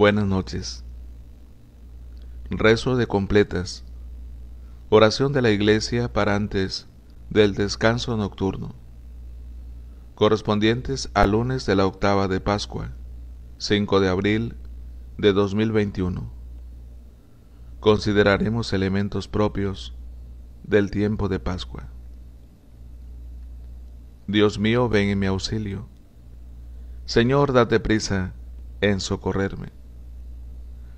Buenas noches. Rezo de completas. Oración de la Iglesia para antes del descanso nocturno. Correspondientes al lunes de la octava de Pascua, 5 de abril de 2021. Consideraremos elementos propios del tiempo de Pascua. Dios mío, ven en mi auxilio. Señor, date prisa en socorrerme.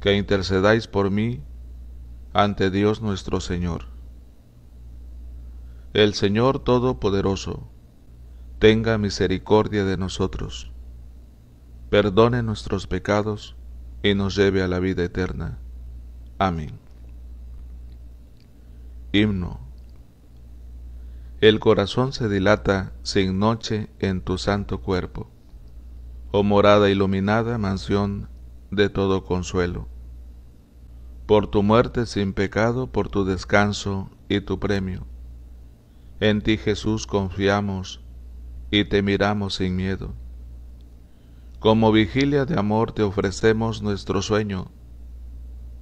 que intercedáis por mí ante Dios nuestro Señor. El Señor Todopoderoso, tenga misericordia de nosotros, perdone nuestros pecados y nos lleve a la vida eterna. Amén. Himno. El corazón se dilata sin noche en tu santo cuerpo, oh morada iluminada, mansión de todo consuelo. Por tu muerte sin pecado, por tu descanso y tu premio. En ti Jesús confiamos y te miramos sin miedo. Como vigilia de amor te ofrecemos nuestro sueño.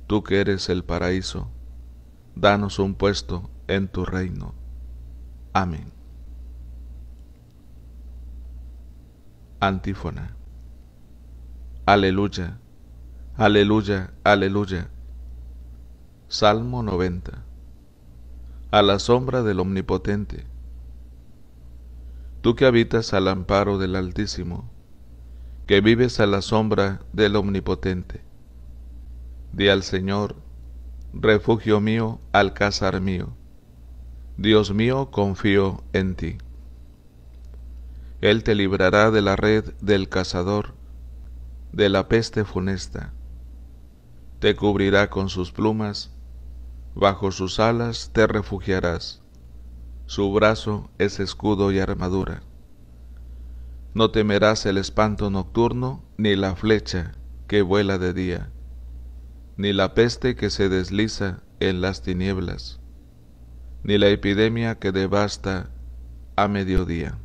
Tú que eres el paraíso, danos un puesto en tu reino. Amén. Antífona. Aleluya. Aleluya, aleluya. Salmo 90. A la sombra del Omnipotente. Tú que habitas al amparo del Altísimo, que vives a la sombra del Omnipotente. Di al Señor, refugio mío, alcázar mío. Dios mío, confío en ti. Él te librará de la red del cazador, de la peste funesta te cubrirá con sus plumas, bajo sus alas te refugiarás, su brazo es escudo y armadura. No temerás el espanto nocturno, ni la flecha que vuela de día, ni la peste que se desliza en las tinieblas, ni la epidemia que devasta a mediodía.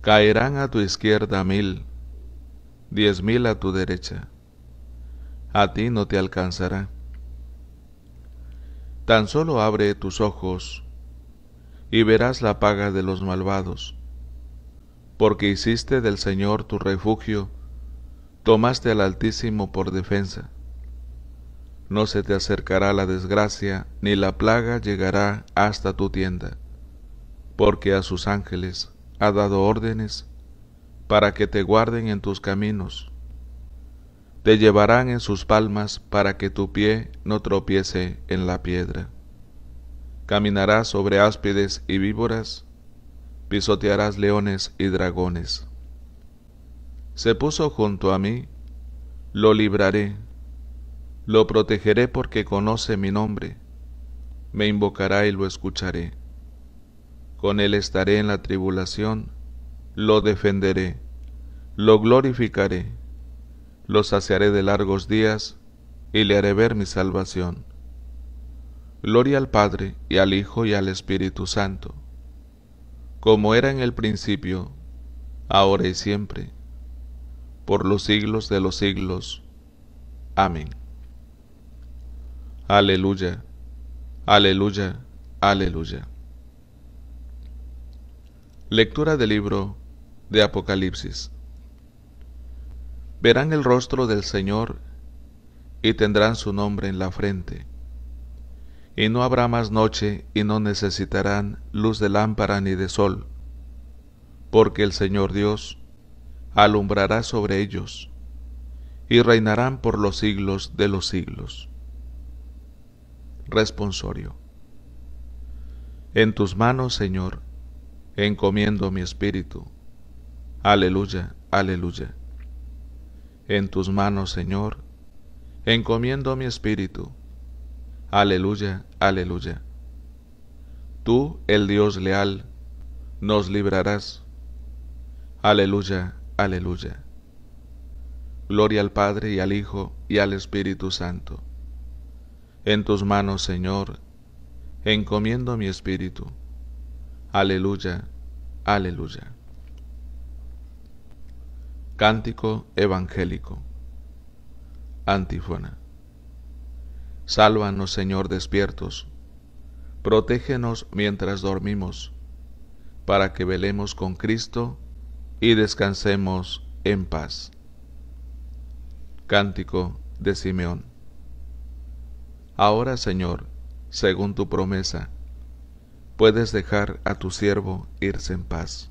Caerán a tu izquierda mil, diez mil a tu derecha a ti no te alcanzará. Tan solo abre tus ojos y verás la paga de los malvados, porque hiciste del Señor tu refugio, tomaste al Altísimo por defensa. No se te acercará la desgracia, ni la plaga llegará hasta tu tienda, porque a sus ángeles ha dado órdenes para que te guarden en tus caminos te llevarán en sus palmas para que tu pie no tropiece en la piedra. Caminarás sobre áspides y víboras, pisotearás leones y dragones. Se puso junto a mí, lo libraré, lo protegeré porque conoce mi nombre, me invocará y lo escucharé. Con él estaré en la tribulación, lo defenderé, lo glorificaré los saciaré de largos días, y le haré ver mi salvación. Gloria al Padre, y al Hijo, y al Espíritu Santo, como era en el principio, ahora y siempre, por los siglos de los siglos. Amén. Aleluya, aleluya, aleluya. Lectura del libro de Apocalipsis verán el rostro del Señor y tendrán su nombre en la frente. Y no habrá más noche y no necesitarán luz de lámpara ni de sol, porque el Señor Dios alumbrará sobre ellos y reinarán por los siglos de los siglos. Responsorio. En tus manos, Señor, encomiendo mi espíritu. Aleluya, aleluya. En tus manos, Señor, encomiendo mi espíritu. Aleluya, aleluya. Tú, el Dios leal, nos librarás. Aleluya, aleluya. Gloria al Padre y al Hijo y al Espíritu Santo. En tus manos, Señor, encomiendo mi espíritu. Aleluya, aleluya. Cántico Evangélico. Antífona. Sálvanos, Señor, despiertos. Protégenos mientras dormimos, para que velemos con Cristo y descansemos en paz. Cántico de Simeón. Ahora, Señor, según tu promesa, puedes dejar a tu siervo irse en paz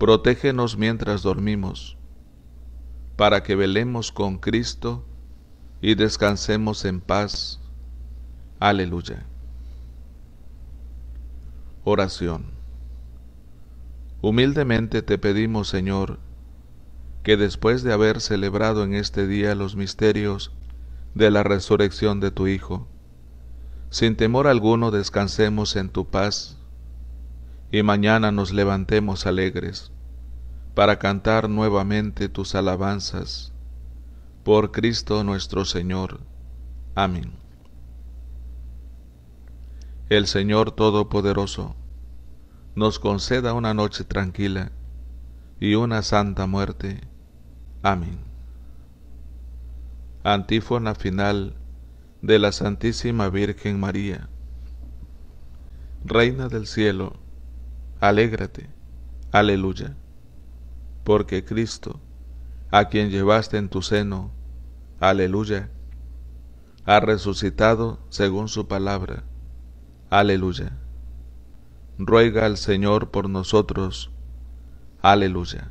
protégenos mientras dormimos, para que velemos con Cristo y descansemos en paz. Aleluya. Oración. Humildemente te pedimos, Señor, que después de haber celebrado en este día los misterios de la resurrección de tu Hijo, sin temor alguno descansemos en tu paz y mañana nos levantemos alegres para cantar nuevamente tus alabanzas. Por Cristo nuestro Señor. Amén. El Señor Todopoderoso nos conceda una noche tranquila y una santa muerte. Amén. Antífona final de la Santísima Virgen María, Reina del Cielo, alégrate, aleluya, porque Cristo, a quien llevaste en tu seno, aleluya, ha resucitado según su palabra, aleluya. Ruega al Señor por nosotros, aleluya.